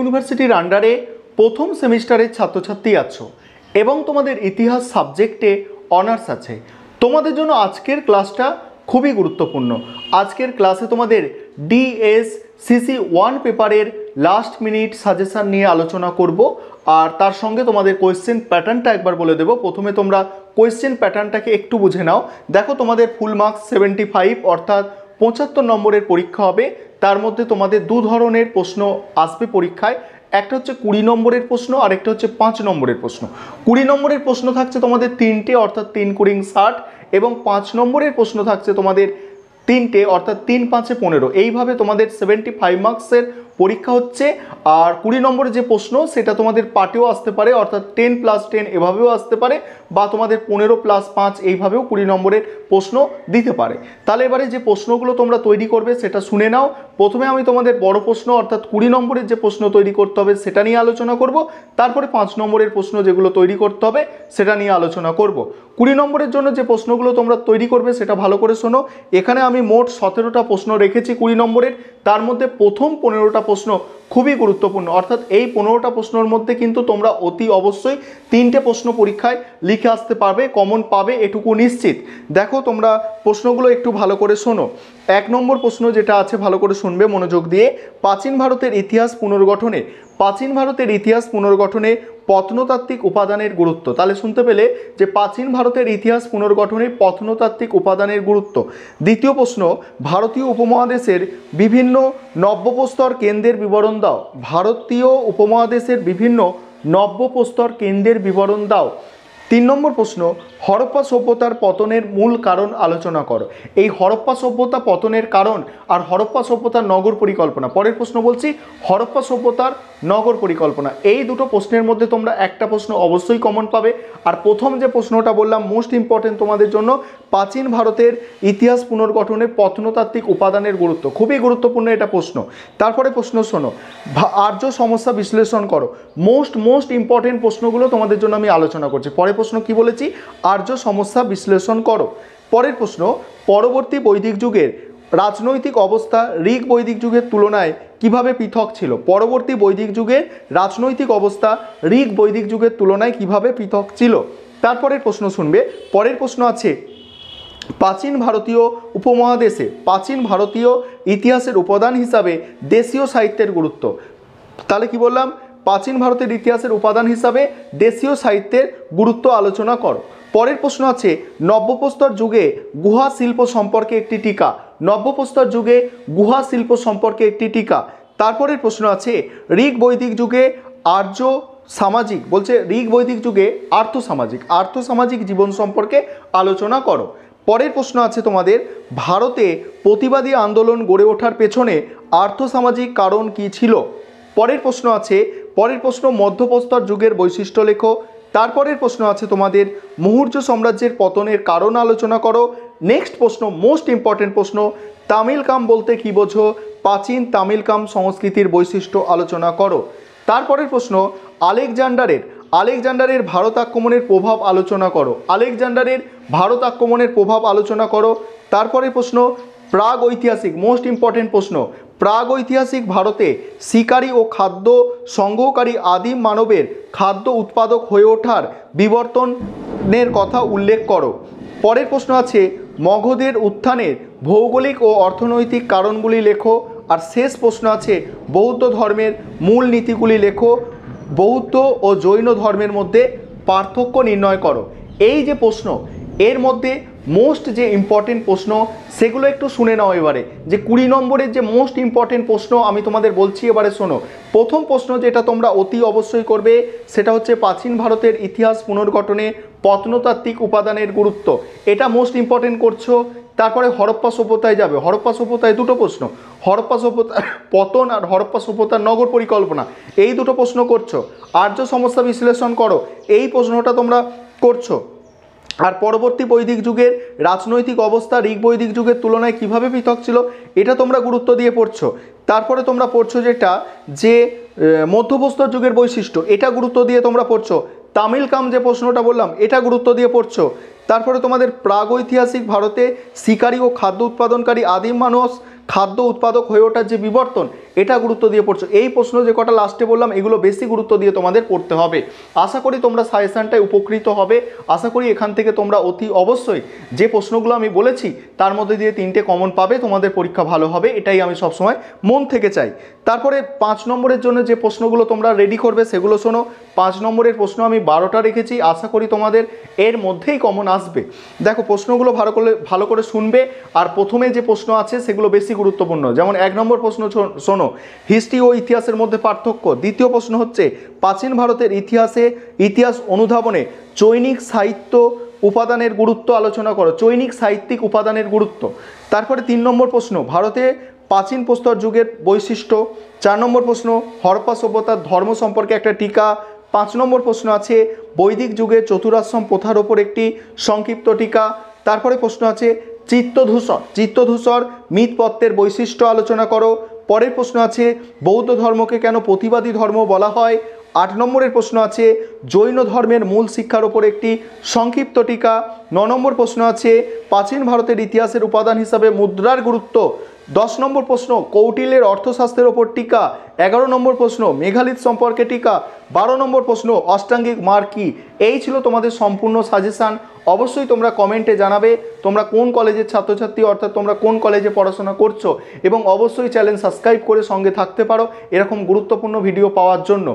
ইউনিভার্সিটির আন্ডারে প্রথম সেমিস্টারের ছাত্রছাত্রী আছো এবং তোমাদের ইতিহাস সাবজেক্টে অনার্স আছে তোমাদের জন্য আজকের ক্লাসটা খুবই গুরুত্বপূর্ণ আজকের ক্লাসে তোমাদের ডিএস সিসি ওয়ান পেপারের লাস্ট মিনিট সাজেশান নিয়ে আলোচনা করব আর তার সঙ্গে তোমাদের কোয়েশ্চেন প্যাটার্নটা একবার বলে দেবো প্রথমে তোমরা কোয়েশ্চেন প্যাটার্নটাকে একটু বুঝে নাও দেখো তোমাদের ফুল মার্কস সেভেন্টি ফাইভ অর্থাৎ পঁচাত্তর নম্বরের পরীক্ষা হবে তার মধ্যে তোমাদের দু ধরনের প্রশ্ন আসবে পরীক্ষায় একটা হচ্ছে কুড়ি নম্বরের প্রশ্ন আর একটা হচ্ছে পাঁচ নম্বরের প্রশ্ন কুড়ি নম্বরের প্রশ্ন থাকছে তোমাদের তিনটে অর্থাৎ তিন কুড়িং ষাট এবং পাঁচ নম্বরের প্রশ্ন থাকছে তোমাদের তিনটে অর্থাৎ তিন পাঁচে পনেরো এইভাবে তোমাদের সেভেন্টি ফাইভ মার্কসের পরীক্ষা হচ্ছে আর কুড়ি নম্বরের যে প্রশ্ন সেটা তোমাদের পার্টেও আসতে পারে অর্থাৎ টেন প্লাস টেন এভাবেও আসতে পারে বা তোমাদের পনেরো প্লাস পাঁচ এইভাবেও কুড়ি নম্বরের প্রশ্ন দিতে পারে তাহলে এবারে যে প্রশ্নগুলো তোমরা তৈরি করবে সেটা শুনে নাও প্রথমে আমি তোমাদের বড় প্রশ্ন অর্থাৎ কুড়ি নম্বরের যে প্রশ্ন তৈরি করতে হবে সেটা নিয়ে আলোচনা করব তারপরে পাঁচ নম্বরের প্রশ্ন যেগুলো তৈরি করতে হবে সেটা নিয়ে আলোচনা করব কুড়ি নম্বরের জন্য যে প্রশ্নগুলো তোমরা তৈরি করবে সেটা ভালো করে শোনো এখানে আমি মোট সতেরোটা প্রশ্ন রেখেছি কুড়ি নম্বরের তার মধ্যে প্রথম পনেরোটা প্রশ্ন খুবই গুরুত্বপূর্ণ অর্থাৎ এই পনেরোটা প্রশ্নর মধ্যে কিন্তু তোমরা অতি অবশ্যই তিনটে প্রশ্ন পরীক্ষায় লিখে আসতে পারবে কমন পাবে এটুকু নিশ্চিত দেখো তোমরা প্রশ্নগুলো একটু ভালো করে শোনো এক নম্বর প্রশ্ন যেটা আছে ভালো করে শুনবে মনোযোগ দিয়ে প্রাচীন ভারতের ইতিহাস পুনর্গঠনে প্রাচীন ভারতের ইতিহাস পুনর্গঠনে প্রত্নতাত্ত্বিক উপাদানের গুরুত্ব তাহলে শুনতে পেলে যে প্রাচীন ভারতের ইতিহাস পুনর্গঠনে প্রত্নতাত্ত্বিক উপাদানের গুরুত্ব দ্বিতীয় প্রশ্ন ভারতীয় উপমহাদেশের বিভিন্ন নব্যপ্রস্তর কেন্দ্রের বিবরণ দাও ভারতীয় উপমহাদেশের বিভিন্ন নব্যপ্রস্তর কেন্দ্রের বিবরণ দাও তিন নম্বর প্রশ্ন হরপ্পা সভ্যতার পতনের মূল কারণ আলোচনা করো এই হরপ্পা সভ্যতা পতনের কারণ আর হরপ্পা সভ্যতার নগর পরিকল্পনা পরের প্রশ্ন বলছি হরপ্পা সভ্যতার নগর পরিকল্পনা এই দুটো প্রশ্নের মধ্যে তোমরা একটা প্রশ্ন অবশ্যই কমন পাবে আর প্রথম যে প্রশ্নটা বললাম মোস্ট ইম্পর্টেন্ট তোমাদের জন্য প্রাচীন ভারতের ইতিহাস পুনর্গঠনে প্রত্নতাত্ত্বিক উপাদানের গুরুত্ব খুবই গুরুত্বপূর্ণ এটা প্রশ্ন তারপরে প্রশ্ন শোনো আর্য সমস্যা বিশ্লেষণ করো মোস্ট মোস্ট ইম্পর্টেন্ট প্রশ্নগুলো তোমাদের জন্য আমি আলোচনা করছি পরের প্রশ্ন কি বলেছি আর্য সমস্যা বিশ্লেষণ করো পরের প্রশ্ন পরবর্তী বৈদিক যুগের রাজনৈতিক অবস্থা ঋগ বৈদিক যুগের তুলনায় কিভাবে পৃথক ছিল পরবর্তী বৈদিক যুগে রাজনৈতিক অবস্থা ঋগ বৈদিক যুগের তুলনায় কিভাবে পৃথক ছিল তারপরের প্রশ্ন শুনবে পরের প্রশ্ন আছে প্রাচীন ভারতীয় উপমহাদেশে প্রাচীন ভারতীয় ইতিহাসের উপাদান হিসাবে দেশীয় সাহিত্যের গুরুত্ব তাহলে কি বললাম প্রাচীন ভারতের ইতিহাসের উপাদান হিসাবে দেশীয় সাহিত্যের গুরুত্ব আলোচনা করো পরের প্রশ্ন আছে নব্যপ্রস্তর যুগে গুহা শিল্প সম্পর্কে একটি টিকা নব্যপ্রস্তর যুগে গুহা শিল্প সম্পর্কে একটি টিকা তারপরের প্রশ্ন আছে ঋগ বৈদিক যুগে আর্য সামাজিক বলছে ঋগ বৈদিক যুগে আর্থসামাজিক আর্থসামাজিক জীবন সম্পর্কে আলোচনা করো পরের প্রশ্ন আছে তোমাদের ভারতে প্রতিবাদী আন্দোলন গড়ে ওঠার পেছনে আর্থসামাজিক কারণ কি ছিল পরের প্রশ্ন আছে পরের প্রশ্ন মধ্যপ্রস্তর যুগের বৈশিষ্ট্য লেখো তারপরের প্রশ্ন আছে তোমাদের মুহূর্য সাম্রাজ্যের পতনের কারণ আলোচনা করো নেক্সট প্রশ্ন মোস্ট ইম্পর্টেন্ট প্রশ্ন তামিল কাম বলতে কি বোঝো প্রাচীন তামিল কাম সংস্কৃতির বৈশিষ্ট্য আলোচনা করো তারপরের প্রশ্ন আলেকজান্ডারের আলেকজান্ডারের ভারত আক্রমণের প্রভাব আলোচনা করো আলেকজান্ডারের ভারত আক্রমণের প্রভাব আলোচনা করো তারপরে প্রশ্ন প্রাগ ঐতিহাসিক মোস্ট ইম্পর্টেন্ট প্রশ্ন প্রাগ ঐতিহাসিক ভারতে শিকারী ও খাদ্য সংগ্রহকারী আদিম মানবের খাদ্য উৎপাদক হয়ে ওঠার বিবর্তনের কথা উল্লেখ করো পরের প্রশ্ন আছে মগধের উত্থানের ভৌগোলিক ও অর্থনৈতিক কারণগুলি লেখো আর শেষ প্রশ্ন আছে বৌদ্ধ ধর্মের মূল নীতিগুলি লেখো বৌদ্ধ ও জৈন ধর্মের মধ্যে পার্থক্য নির্ণয় করো এই যে প্রশ্ন এর মধ্যে মোস্ট যে ইম্পর্টেন্ট প্রশ্ন সেগুলো একটু শুনে নাও এবারে যে কুড়ি নম্বরের যে মোস্ট ইম্পর্টেন্ট প্রশ্ন আমি তোমাদের বলছি এবারে শোনো প্রথম প্রশ্ন যেটা তোমরা অতি অবশ্যই করবে সেটা হচ্ছে প্রাচীন ভারতের ইতিহাস পুনর্গঠনে প্রত্নতাত্ত্বিক উপাদানের গুরুত্ব এটা মোস্ট ইম্পর্টেন্ট করছো তারপরে হরপ্পা সভ্যতায় যাবে হরপ্পা সভ্যতায় দুটো প্রশ্ন হরপ্পা সভ্যতার পতন আর হরপ্পা সভ্যতার নগর পরিকল্পনা এই দুটো প্রশ্ন করছো আর্য সমস্যা বিশ্লেষণ করো এই প্রশ্নটা তোমরা করছো আর পরবর্তী বৈদিক যুগের রাজনৈতিক অবস্থা ঋগ বৈদিক যুগের তুলনায় কিভাবে পৃথক ছিল এটা তোমরা গুরুত্ব দিয়ে পড়ছো তারপরে তোমরা পড়ছো যেটা যে মধ্যপ্রস্তর যুগের বৈশিষ্ট্য এটা গুরুত্ব দিয়ে তোমরা পড়ছো তামিল কাম যে প্রশ্নটা বললাম এটা গুরুত্ব দিয়ে পড়ছো তারপরে তোমাদের প্রাগৈতিহাসিক ভারতে শিকারী ও খাদ্য উৎপাদনকারী আদিম মানুষ খাদ্য উৎপাদক হয়ে ওঠার যে বিবর্তন এটা গুরুত্ব দিয়ে পড়ছো এই প্রশ্ন যে কটা লাস্টে বললাম এগুলো বেশি গুরুত্ব দিয়ে তোমাদের পড়তে হবে আশা করি তোমরা সাজেশানটায় উপকৃত হবে আশা করি এখান থেকে তোমরা অতি অবশ্যই যে প্রশ্নগুলো আমি বলেছি তার মধ্যে দিয়ে তিনটে কমন পাবে তোমাদের পরীক্ষা ভালো হবে এটাই আমি সবসময় মন থেকে চাই তারপরে পাঁচ নম্বরের জন্য যে প্রশ্নগুলো তোমরা রেডি করবে সেগুলো শোনো পাঁচ নম্বরের প্রশ্ন আমি বারোটা রেখেছি আশা করি তোমাদের এর মধ্যেই কমন আসবে দেখো প্রশ্নগুলো ভালো করে ভালো করে শুনবে আর প্রথমে যে প্রশ্ন আছে সেগুলো বেশি গুরুত্বপূর্ণ যেমন এক নম্বর প্রশ্ন শোনো কখনো হিস্ট্রি ও ইতিহাসের মধ্যে পার্থক্য দ্বিতীয় প্রশ্ন হচ্ছে প্রাচীন ভারতের ইতিহাসে ইতিহাস অনুধাবনে চৈনিক সাহিত্য উপাদানের গুরুত্ব আলোচনা করো চৈনিক সাহিত্যিক উপাদানের গুরুত্ব তারপরে তিন নম্বর প্রশ্ন ভারতে প্রাচীন প্রস্তর যুগের বৈশিষ্ট্য চার নম্বর প্রশ্ন হরপ্পা সভ্যতার ধর্ম সম্পর্কে একটা টিকা পাঁচ নম্বর প্রশ্ন আছে বৈদিক যুগে চতুরাশ্রম প্রথার ওপর একটি সংক্ষিপ্ত টিকা তারপরে প্রশ্ন আছে চিত্তধূসর চিত্তধূষর মৃৎপত্রের বৈশিষ্ট্য আলোচনা করো পরের প্রশ্ন আছে বৌদ্ধ ধর্মকে কেন প্রতিবাদী ধর্ম বলা হয় আট নম্বরের প্রশ্ন আছে জৈন ধর্মের মূল শিক্ষার ওপর একটি সংক্ষিপ্ত টিকা ন নম্বর প্রশ্ন আছে প্রাচীন ভারতের ইতিহাসের উপাদান হিসাবে মুদ্রার গুরুত্ব দশ নম্বর প্রশ্ন কৌটিলের অর্থশাস্ত্রের ওপর টিকা এগারো নম্বর প্রশ্ন মেঘালিত সম্পর্কে টিকা বারো নম্বর প্রশ্ন অষ্টাঙ্গিক মার কি এই ছিল তোমাদের সম্পূর্ণ সাজেশান অবশ্যই তোমরা কমেন্টে জানাবে তোমরা কোন কলেজের ছাত্রছাত্রী অর্থাৎ তোমরা কোন কলেজে পড়াশোনা করছো এবং অবশ্যই চ্যানেল সাবস্ক্রাইব করে সঙ্গে থাকতে পারো এরকম গুরুত্বপূর্ণ ভিডিও পাওয়ার জন্য